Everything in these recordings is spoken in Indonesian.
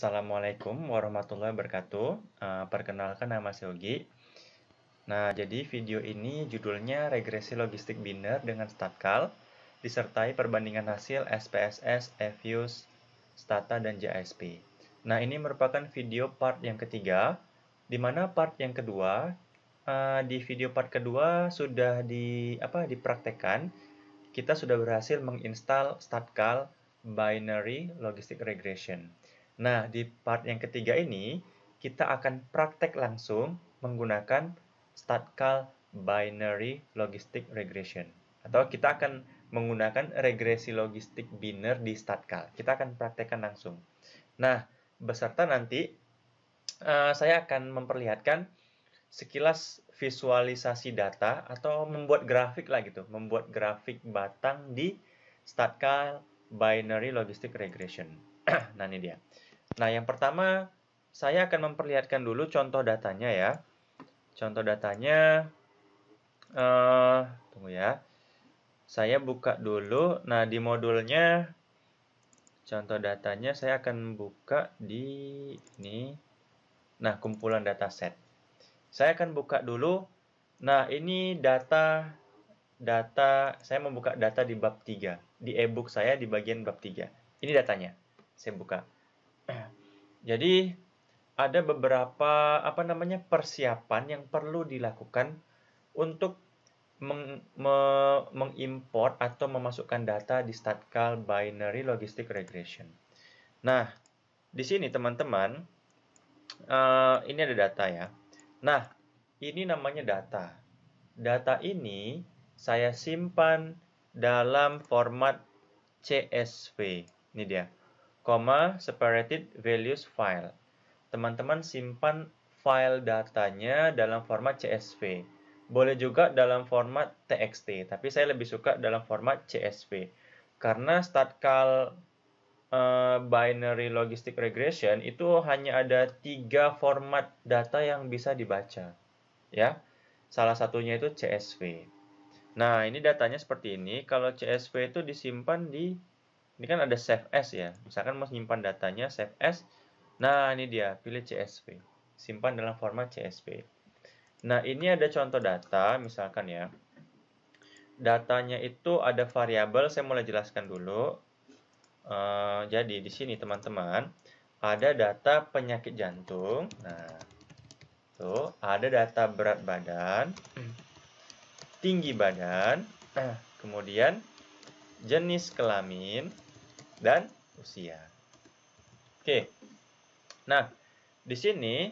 Assalamualaikum warahmatullahi wabarakatuh. Eh, perkenalkan nama saya Ogi. Nah, jadi video ini judulnya Regresi Logistik Binder dengan Statkal disertai perbandingan hasil SPSS, Eviews, Stata, dan JSP. Nah, ini merupakan video part yang ketiga, di mana part yang kedua, eh, di video part kedua sudah di, apa, dipraktekan, kita sudah berhasil menginstal Statkal Binary Logistic Regression. Nah, di part yang ketiga ini, kita akan praktek langsung menggunakan StatCal Binary Logistic Regression. Atau kita akan menggunakan regresi logistik biner di statkal. Kita akan praktekkan langsung. Nah, beserta nanti uh, saya akan memperlihatkan sekilas visualisasi data atau membuat grafik lah gitu, membuat grafik batang di statkal Binary Logistic Regression. nah, ini dia. Nah, yang pertama saya akan memperlihatkan dulu contoh datanya ya. Contoh datanya, uh, tunggu ya. Saya buka dulu. Nah, di modulnya, contoh datanya saya akan buka di ini. Nah, kumpulan data set. Saya akan buka dulu. Nah, ini data data saya membuka data di bab 3 di ebook saya di bagian bab 3 ini datanya saya buka jadi ada beberapa apa namanya persiapan yang perlu dilakukan untuk meng, me, mengimport atau memasukkan data di Statcal Binary Logistic Regression. Nah, di sini teman-teman, uh, ini ada data ya. Nah, ini namanya data. Data ini saya simpan dalam format CSV. Ini dia comma separated values file. Teman-teman simpan file datanya dalam format CSV. Boleh juga dalam format TXT, tapi saya lebih suka dalam format CSV. Karena statcal uh, eh, binary logistic regression itu hanya ada tiga format data yang bisa dibaca. ya. Salah satunya itu CSV. Nah, ini datanya seperti ini. Kalau CSV itu disimpan di ini kan ada save as ya misalkan mau simpan datanya save as nah ini dia pilih CSV simpan dalam format CSV nah ini ada contoh data misalkan ya datanya itu ada variabel saya mulai jelaskan dulu uh, jadi di sini teman-teman ada data penyakit jantung. Nah, tuh ada data berat badan, tinggi badan, eh. kemudian jenis kelamin, dan usia. Oke. Nah, di sini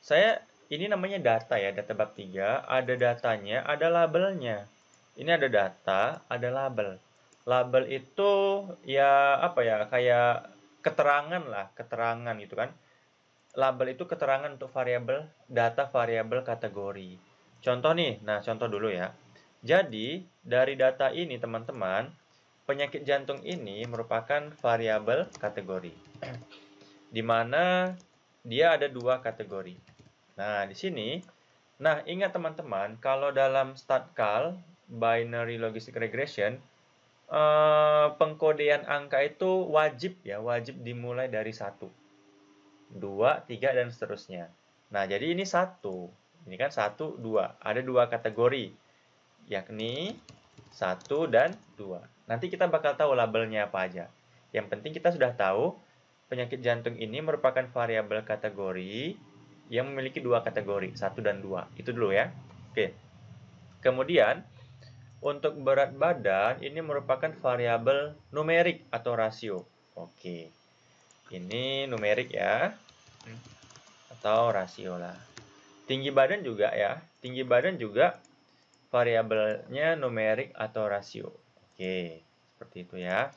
saya ini namanya data ya, data bab 3, ada datanya, ada labelnya. Ini ada data, ada label. Label itu ya apa ya, kayak keterangan lah, keterangan gitu kan label itu keterangan untuk variabel data variabel kategori. Contoh nih, nah contoh dulu ya. Jadi dari data ini teman-teman Penyakit jantung ini merupakan variabel kategori, di mana dia ada dua kategori. Nah, di sini, nah ingat teman-teman, kalau dalam StatCal, binary logistic regression, eh, pengkodean angka itu wajib ya, wajib dimulai dari satu, dua, tiga, dan seterusnya. Nah, jadi ini satu, ini kan satu, dua, ada dua kategori, yakni satu dan dua. Nanti kita bakal tahu labelnya apa aja. Yang penting kita sudah tahu penyakit jantung ini merupakan variabel kategori yang memiliki dua kategori, satu dan dua. Itu dulu ya. Oke. Kemudian untuk berat badan ini merupakan variabel numerik atau rasio. Oke. Ini numerik ya. Atau rasio lah. Tinggi badan juga ya. Tinggi badan juga variabelnya numerik atau rasio. Oke. Okay seperti itu ya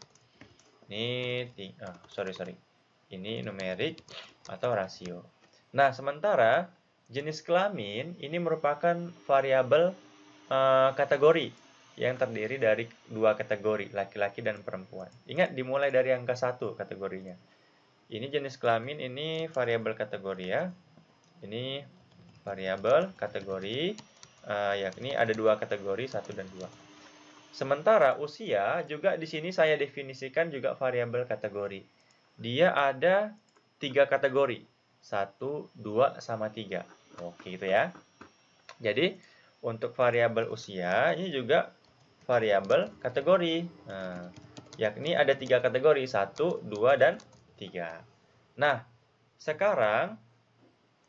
ini oh, sorry sorry ini numerik atau rasio nah sementara jenis kelamin ini merupakan variabel uh, kategori yang terdiri dari dua kategori laki-laki dan perempuan ingat dimulai dari angka satu kategorinya ini jenis kelamin ini variabel kategori ya ini variabel kategori uh, yakni ada dua kategori satu dan dua Sementara usia juga di sini saya definisikan juga variabel kategori. Dia ada tiga kategori. satu, dua sama tiga. Oke gitu ya. Jadi untuk variabel usia ini juga variabel kategori. Nah, yakni ada tiga kategori. satu, dua dan tiga. Nah, sekarang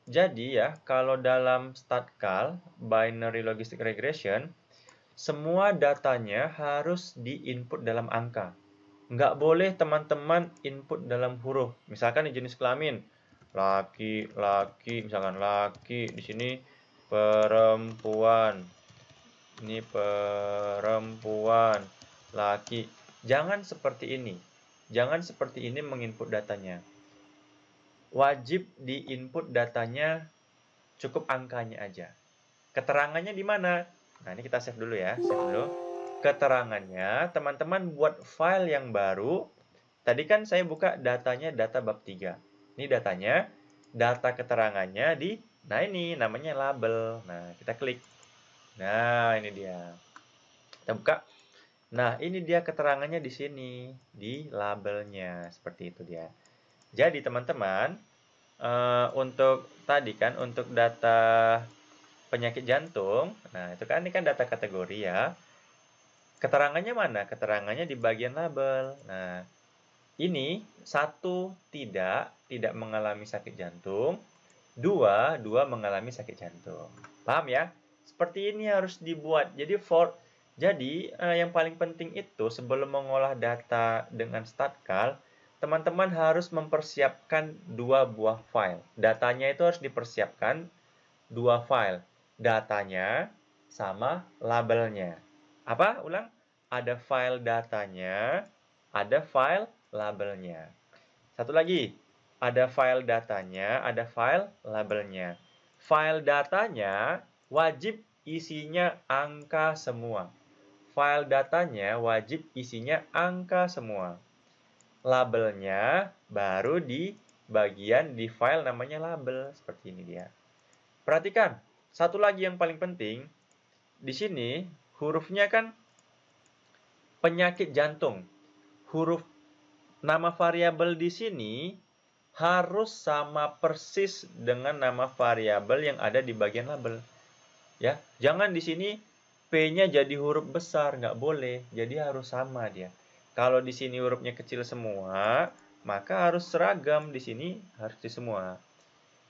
jadi ya kalau dalam statkal binary logistic regression semua datanya harus diinput dalam angka. Nggak boleh teman-teman input dalam huruf. Misalkan di jenis kelamin, laki, laki, misalkan laki, di sini perempuan, ini perempuan, laki. Jangan seperti ini. Jangan seperti ini menginput datanya. Wajib diinput datanya cukup angkanya aja. Keterangannya di mana? Nah, ini kita save dulu ya, save dulu. Keterangannya, teman-teman buat file yang baru. Tadi kan saya buka datanya data bab 3. Ini datanya, data keterangannya di, nah ini namanya label. Nah, kita klik. Nah, ini dia. Kita buka. Nah, ini dia keterangannya di sini, di labelnya, seperti itu dia. Jadi, teman-teman, uh, untuk tadi kan, untuk data penyakit jantung. Nah, itu kan ini kan data kategori ya. Keterangannya mana? Keterangannya di bagian label. Nah, ini satu tidak tidak mengalami sakit jantung, dua dua mengalami sakit jantung. Paham ya? Seperti ini harus dibuat. Jadi for jadi eh, yang paling penting itu sebelum mengolah data dengan statkal, teman-teman harus mempersiapkan dua buah file. Datanya itu harus dipersiapkan dua file datanya sama labelnya. Apa? Ulang. Ada file datanya, ada file labelnya. Satu lagi, ada file datanya, ada file labelnya. File datanya wajib isinya angka semua. File datanya wajib isinya angka semua. Labelnya baru di bagian di file namanya label. Seperti ini dia. Perhatikan, satu lagi yang paling penting, di sini hurufnya kan penyakit jantung. Huruf nama variabel di sini harus sama persis dengan nama variabel yang ada di bagian label. Ya, jangan di sini P-nya jadi huruf besar, nggak boleh. Jadi harus sama dia. Kalau di sini hurufnya kecil semua, maka harus seragam di sini harus di semua.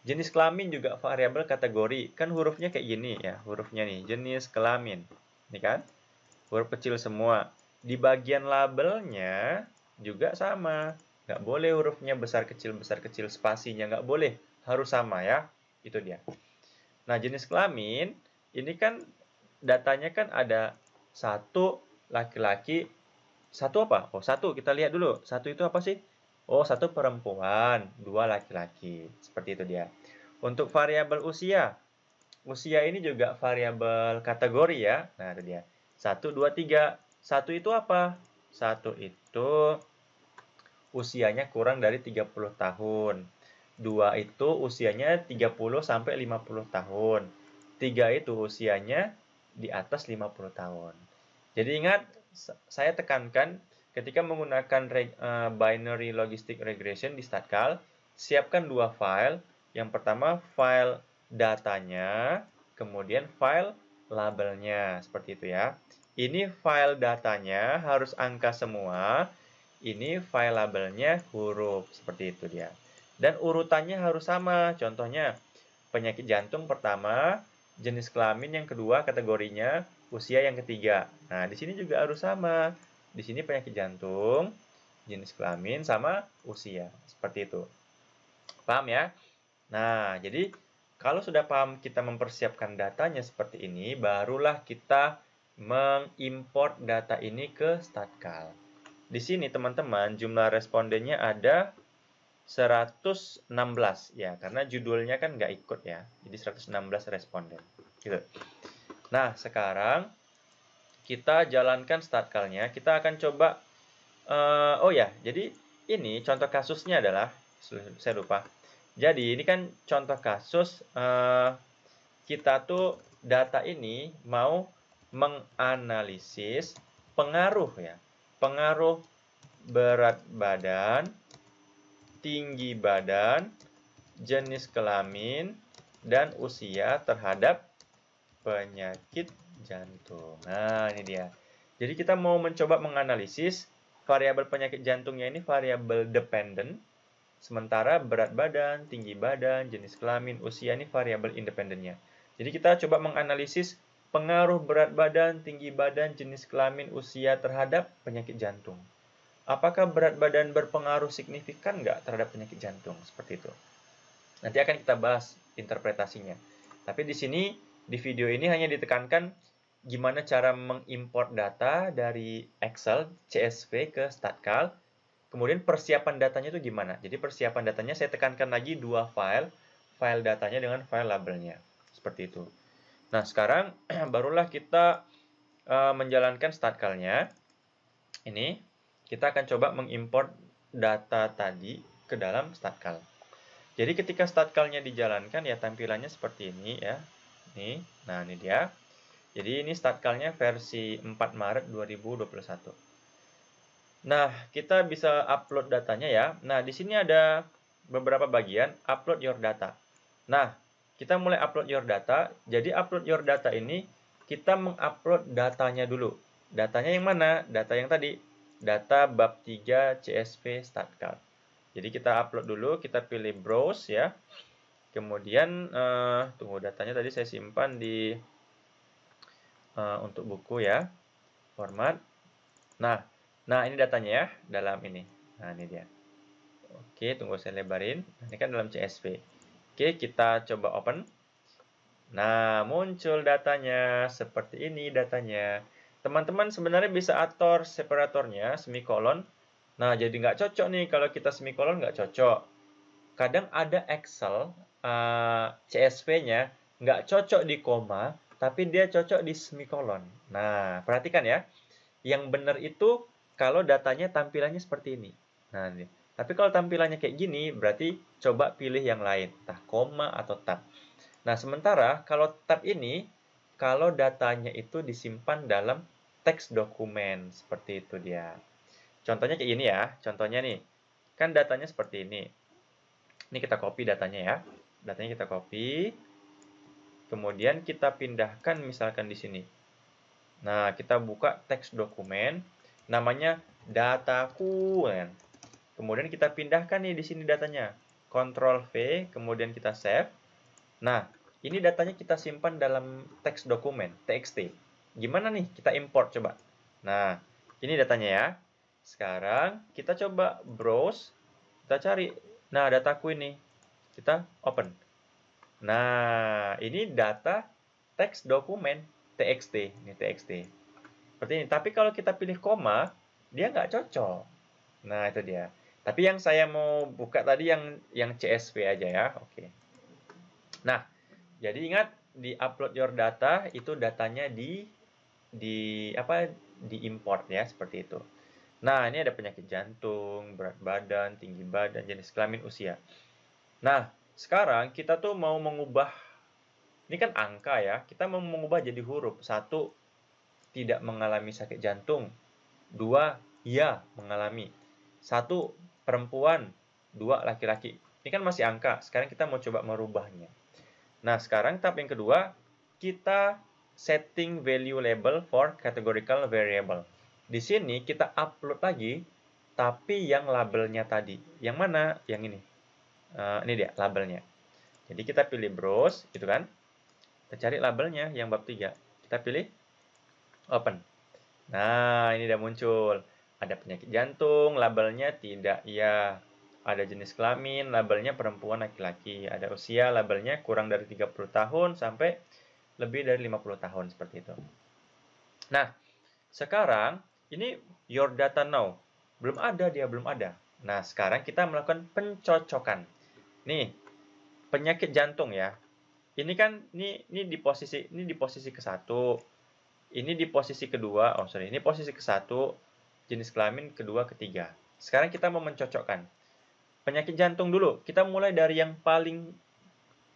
Jenis kelamin juga variabel kategori. Kan hurufnya kayak gini ya, hurufnya nih, jenis kelamin. Ini kan? Huruf kecil semua. Di bagian labelnya juga sama. Nggak boleh hurufnya besar kecil besar kecil spasinya nggak boleh, harus sama ya. Itu dia. Nah, jenis kelamin ini kan datanya kan ada satu laki-laki, satu apa? Oh, satu. Kita lihat dulu. Satu itu apa sih? Oh, satu perempuan, dua laki-laki. Seperti itu dia. Untuk variabel usia, usia ini juga variabel kategori ya. Nah, itu dia. satu dua tiga satu itu apa? satu itu usianya kurang dari 30 tahun. dua itu usianya 30 sampai 50 tahun. tiga itu usianya di atas 50 tahun. Jadi ingat, saya tekankan Ketika menggunakan uh, binary logistic regression di StatCal, siapkan dua file. Yang pertama file datanya, kemudian file labelnya, seperti itu ya. Ini file datanya harus angka semua, ini file labelnya huruf, seperti itu dia. Dan urutannya harus sama, contohnya penyakit jantung pertama, jenis kelamin yang kedua, kategorinya, usia yang ketiga. Nah, di sini juga harus sama. Di sini penyakit jantung, jenis kelamin, sama usia. Seperti itu. Paham ya? Nah, jadi kalau sudah paham kita mempersiapkan datanya seperti ini, barulah kita mengimport data ini ke StatCal. Di sini teman-teman jumlah respondennya ada 116 ya, karena judulnya kan nggak ikut ya. Jadi 116 responden. Gitu. Nah, sekarang kita jalankan start kita akan coba, uh, oh ya, jadi ini contoh kasusnya adalah, saya lupa, jadi ini kan contoh kasus uh, kita tuh data ini mau menganalisis pengaruh ya, pengaruh berat badan, tinggi badan, jenis kelamin, dan usia terhadap penyakit jantung. Nah, ini dia. Jadi kita mau mencoba menganalisis variabel penyakit jantungnya ini variabel dependent, sementara berat badan, tinggi badan, jenis kelamin, usia ini variabel independennya. Jadi kita coba menganalisis pengaruh berat badan, tinggi badan, jenis kelamin, usia terhadap penyakit jantung. Apakah berat badan berpengaruh signifikan nggak terhadap penyakit jantung? Seperti itu. Nanti akan kita bahas interpretasinya. Tapi di sini, di video ini hanya ditekankan gimana cara mengimport data dari Excel CSV ke StatCal. Kemudian persiapan datanya itu gimana? Jadi persiapan datanya saya tekankan lagi dua file, file datanya dengan file labelnya. Seperti itu. Nah, sekarang barulah kita uh, menjalankan StatCal-nya. Ini kita akan coba mengimport data tadi ke dalam StatCal. Jadi ketika StatCal-nya dijalankan ya tampilannya seperti ini ya. ini, nah ini dia. Jadi ini start call-nya versi 4 Maret 2021. Nah, kita bisa upload datanya ya. Nah, di sini ada beberapa bagian upload your data. Nah, kita mulai upload your data. Jadi upload your data ini kita mengupload datanya dulu. Datanya yang mana? Data yang tadi. Data bab 3 CSV StatCard. Jadi kita upload dulu, kita pilih browse ya. Kemudian uh, tunggu datanya tadi saya simpan di Eh, untuk buku ya format nah nah ini datanya ya dalam ini nah ini dia oke tunggu saya lebarin nah, ini kan dalam CSV oke kita coba open nah muncul datanya seperti ini datanya teman-teman sebenarnya bisa atur separatornya semicolon. nah jadi nggak cocok nih kalau kita semicolon nggak cocok kadang ada Excel uh, eh, CSV-nya nggak cocok di koma tapi dia cocok di semikolon. Nah, perhatikan ya. Yang benar itu kalau datanya tampilannya seperti ini. Nah, ini. Tapi kalau tampilannya kayak gini, berarti coba pilih yang lain, entah koma atau tab. Nah, sementara kalau tab ini, kalau datanya itu disimpan dalam teks dokumen, seperti itu dia. Contohnya kayak gini ya, contohnya nih, kan datanya seperti ini. Ini kita copy datanya ya, datanya kita copy, Kemudian kita pindahkan misalkan di sini. Nah, kita buka teks dokumen, namanya dataku. Kan? Kemudian kita pindahkan nih di sini datanya. Ctrl V, kemudian kita save. Nah, ini datanya kita simpan dalam teks dokumen, txt. Gimana nih kita import coba? Nah, ini datanya ya. Sekarang kita coba browse, kita cari. Nah, dataku ini. Kita open. Nah, ini data teks dokumen TXT, ini TXT. Seperti ini. Tapi kalau kita pilih koma, dia nggak cocok. Nah, itu dia. Tapi yang saya mau buka tadi yang yang CSV aja ya. Oke. Nah, jadi ingat di upload your data itu datanya di di apa di import ya seperti itu. Nah, ini ada penyakit jantung, berat badan, tinggi badan, jenis kelamin, usia. Nah, sekarang kita tuh mau mengubah ini kan angka ya, kita mau mengubah jadi huruf. Satu, tidak mengalami sakit jantung. Dua, ya mengalami. Satu, perempuan. Dua, laki-laki. Ini kan masih angka. Sekarang kita mau coba merubahnya. Nah, sekarang tahap yang kedua, kita setting value label for categorical variable. Di sini kita upload lagi, tapi yang labelnya tadi. Yang mana? Yang ini uh, ini dia labelnya. Jadi kita pilih browse gitu kan. Kita cari labelnya yang bab 3. Kita pilih open. Nah, ini udah muncul. Ada penyakit jantung, labelnya tidak ya. Ada jenis kelamin, labelnya perempuan laki-laki. Ada usia, labelnya kurang dari 30 tahun sampai lebih dari 50 tahun seperti itu. Nah, sekarang ini your data now. Belum ada dia, belum ada. Nah, sekarang kita melakukan pencocokan. Nih, penyakit jantung ya. Ini kan ini ini di posisi ini di posisi ke satu, ini di posisi kedua, oh sorry, ini posisi ke satu, jenis kelamin kedua, ketiga. Sekarang kita mau mencocokkan penyakit jantung dulu. Kita mulai dari yang paling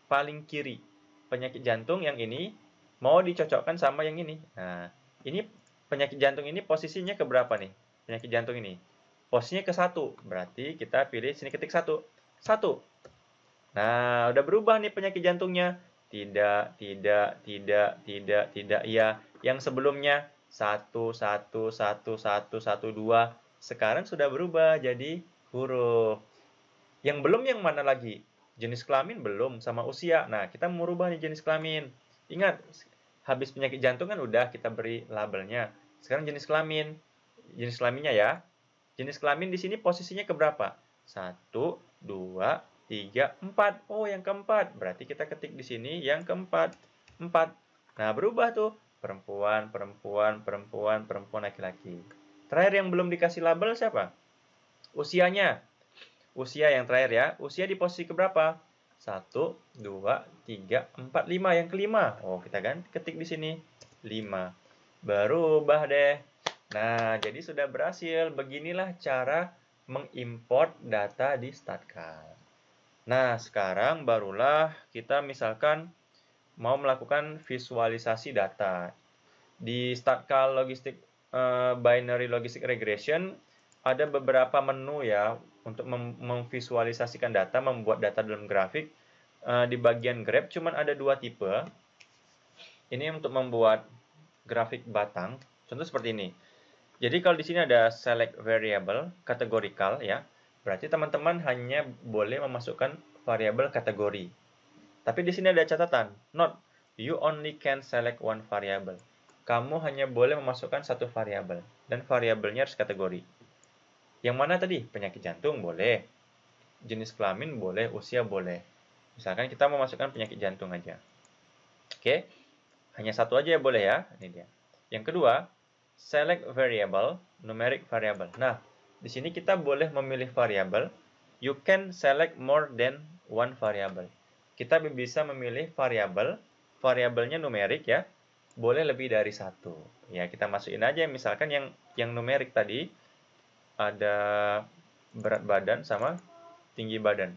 paling kiri. Penyakit jantung yang ini mau dicocokkan sama yang ini. Nah, ini penyakit jantung ini posisinya ke berapa nih? Penyakit jantung ini. Posisinya ke satu, berarti kita pilih sini ketik satu. Satu, Nah, udah berubah nih penyakit jantungnya. Tidak, tidak, tidak, tidak, tidak, ya. Yang sebelumnya 1, 1, 1, 1, 1, 2. Sekarang sudah berubah jadi huruf. Yang belum yang mana lagi? Jenis kelamin belum sama usia. Nah, kita merubah nih jenis kelamin. Ingat, habis penyakit jantung kan udah kita beri labelnya. Sekarang jenis kelamin. Jenis kelaminnya ya. Jenis kelamin di sini posisinya keberapa? Satu, dua. 3, 4. Oh, yang keempat. Berarti kita ketik di sini yang keempat. 4. Nah, berubah tuh. Perempuan, perempuan, perempuan, perempuan, laki-laki. Terakhir yang belum dikasih label siapa? Usianya. Usia yang terakhir ya. Usia di posisi keberapa? 1, 2, 3, 4, 5. Yang kelima. Oh, kita kan ketik di sini. 5. Berubah deh. Nah, jadi sudah berhasil. Beginilah cara mengimport data di StatCard. Nah, sekarang barulah kita misalkan mau melakukan visualisasi data. Di Statkal Logistik eh, Binary Logistic Regression ada beberapa menu ya untuk mem memvisualisasikan data, membuat data dalam grafik. Eh, di bagian Grab cuman ada dua tipe. Ini untuk membuat grafik batang. Contoh seperti ini. Jadi kalau di sini ada select variable, kategorikal ya Berarti teman-teman hanya boleh memasukkan variabel kategori. Tapi di sini ada catatan, note, you only can select one variable. Kamu hanya boleh memasukkan satu variabel, dan variabelnya harus kategori. Yang mana tadi? Penyakit jantung boleh, jenis kelamin boleh, usia boleh. Misalkan kita memasukkan penyakit jantung aja. Oke, hanya satu aja ya boleh ya. Ini dia. Yang kedua, select variable, numeric variable. Nah, di sini kita boleh memilih variabel. You can select more than one variable. Kita bisa memilih variabel, variabelnya numerik ya. Boleh lebih dari satu. Ya, kita masukin aja misalkan yang yang numerik tadi ada berat badan sama tinggi badan.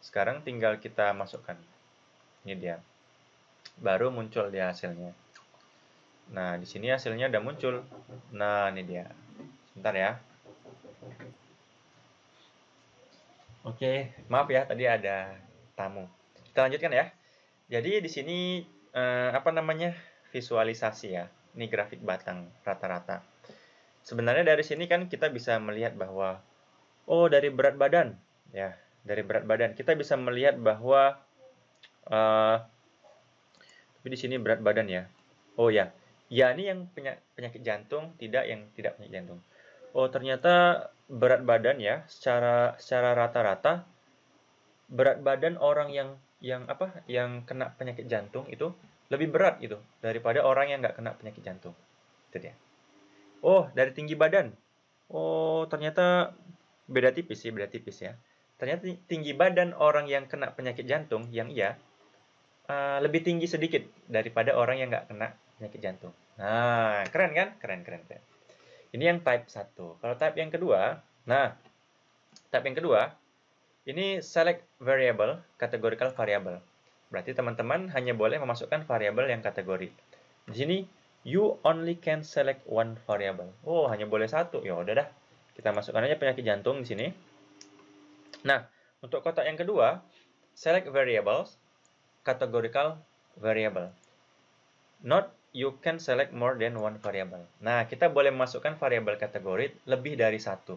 Sekarang tinggal kita masukkan. Ini dia. Baru muncul dia hasilnya. Nah, di sini hasilnya udah muncul. Nah, ini dia. Sebentar ya. Oke, maaf ya tadi ada tamu. Kita lanjutkan ya. Jadi di sini eh, apa namanya visualisasi ya. Ini grafik batang rata-rata. Sebenarnya dari sini kan kita bisa melihat bahwa oh dari berat badan ya dari berat badan kita bisa melihat bahwa eh, tapi di sini berat badan ya. Oh ya, ya ini yang penyakit jantung tidak yang tidak penyakit jantung oh ternyata berat badan ya secara secara rata-rata berat badan orang yang yang apa yang kena penyakit jantung itu lebih berat gitu daripada orang yang nggak kena penyakit jantung itu dia oh dari tinggi badan oh ternyata beda tipis sih beda tipis ya ternyata tinggi badan orang yang kena penyakit jantung yang iya uh, lebih tinggi sedikit daripada orang yang nggak kena penyakit jantung nah keren kan keren keren keren ini yang type 1. Kalau type yang kedua, nah, type yang kedua, ini select variable, categorical variable. Berarti teman-teman hanya boleh memasukkan variable yang kategori. Di sini, you only can select one variable. Oh, hanya boleh satu. Ya udah dah. Kita masukkan aja penyakit jantung di sini. Nah, untuk kotak yang kedua, select variables, categorical variable. Not you can select more than one variable. Nah, kita boleh masukkan variabel kategori lebih dari satu.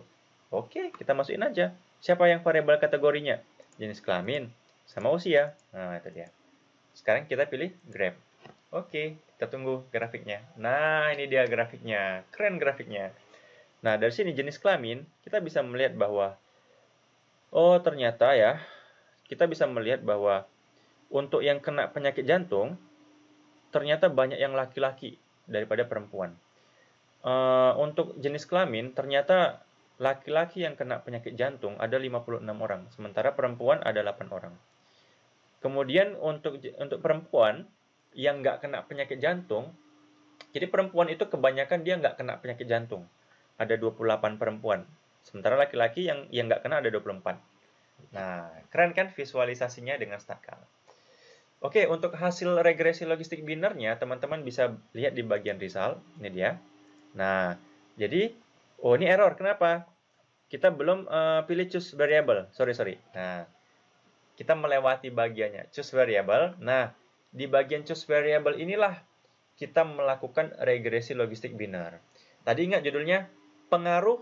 Oke, kita masukin aja. Siapa yang variabel kategorinya? Jenis kelamin sama usia. Nah, itu dia. Sekarang kita pilih Grab. Oke, kita tunggu grafiknya. Nah, ini dia grafiknya. Keren grafiknya. Nah, dari sini jenis kelamin, kita bisa melihat bahwa, oh ternyata ya, kita bisa melihat bahwa untuk yang kena penyakit jantung, ternyata banyak yang laki-laki daripada perempuan. Uh, untuk jenis kelamin, ternyata laki-laki yang kena penyakit jantung ada 56 orang, sementara perempuan ada 8 orang. Kemudian untuk untuk perempuan yang nggak kena penyakit jantung, jadi perempuan itu kebanyakan dia nggak kena penyakit jantung. Ada 28 perempuan, sementara laki-laki yang yang nggak kena ada 24. Nah, keren kan visualisasinya dengan stakal. Oke, untuk hasil regresi logistik binernya, teman-teman bisa lihat di bagian result. Ini dia. Nah, jadi, oh ini error. Kenapa? Kita belum uh, pilih choose variable. Sorry, sorry. Nah, kita melewati bagiannya. Choose variable. Nah, di bagian choose variable inilah kita melakukan regresi logistik biner. Tadi ingat judulnya, pengaruh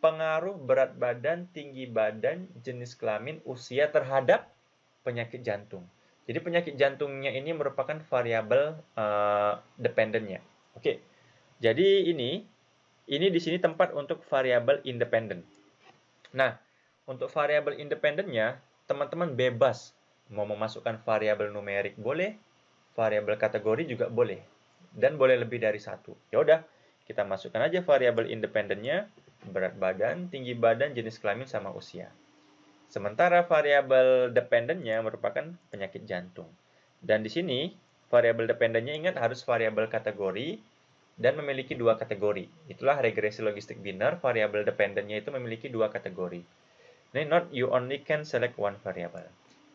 pengaruh berat badan, tinggi badan, jenis kelamin, usia terhadap penyakit jantung. Jadi penyakit jantungnya ini merupakan variabel uh, eh, dependennya. Oke. Okay. Jadi ini ini di sini tempat untuk variabel independen. Nah, untuk variabel independennya teman-teman bebas mau memasukkan variabel numerik boleh, variabel kategori juga boleh dan boleh lebih dari satu. Ya udah, kita masukkan aja variabel independennya berat badan, tinggi badan, jenis kelamin sama usia. Sementara variabel dependennya merupakan penyakit jantung. Dan di sini variabel dependennya ingat harus variabel kategori dan memiliki dua kategori. Itulah regresi logistik biner, variabel dependennya itu memiliki dua kategori. Ini not you only can select one variable.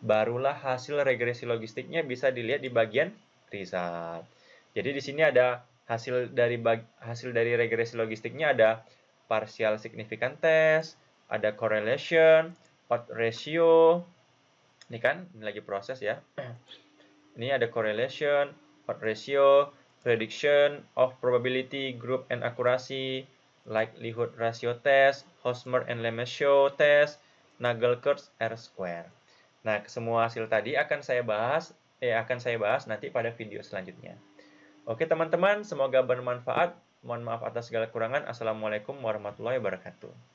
Barulah hasil regresi logistiknya bisa dilihat di bagian result. Jadi di sini ada hasil dari hasil dari regresi logistiknya ada partial significant test, ada correlation, odd ratio ini kan ini lagi proses ya ini ada correlation odd ratio prediction of probability group and accuracy likelihood ratio test Hosmer and Lemeshow test Nagel R square nah semua hasil tadi akan saya bahas eh akan saya bahas nanti pada video selanjutnya Oke teman-teman, semoga bermanfaat. Mohon maaf atas segala kurangan. Assalamualaikum warahmatullahi wabarakatuh.